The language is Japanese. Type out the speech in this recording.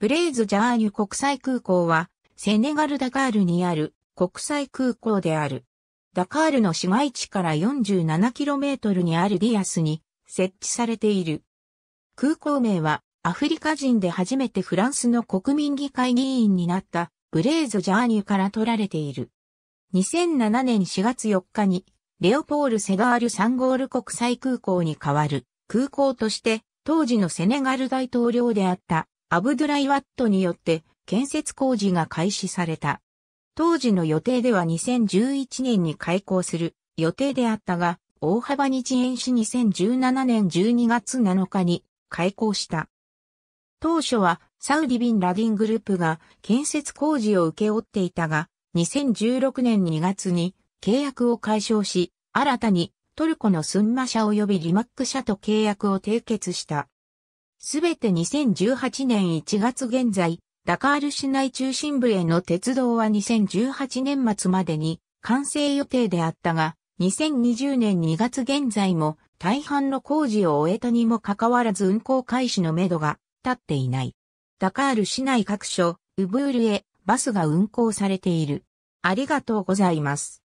ブレイズ・ジャーニュ国際空港は、セネガル・ダカールにある国際空港である。ダカールの市街地から 47km にあるディアスに設置されている。空港名はアフリカ人で初めてフランスの国民議会議員になったブレイズ・ジャーニュから取られている。2007年4月4日にレオポール・セガール・サンゴール国際空港に代わる空港として当時のセネガル大統領であったアブドゥライワットによって建設工事が開始された。当時の予定では2011年に開校する予定であったが、大幅に遅延し2017年12月7日に開校した。当初はサウディビンラディングループが建設工事を請け負っていたが、2016年2月に契約を解消し、新たにトルコのスンマ社及びリマック社と契約を締結した。すべて2018年1月現在、ダカール市内中心部への鉄道は2018年末までに完成予定であったが、2020年2月現在も大半の工事を終えたにもかかわらず運行開始のめどが立っていない。ダカール市内各所、ウブールへバスが運行されている。ありがとうございます。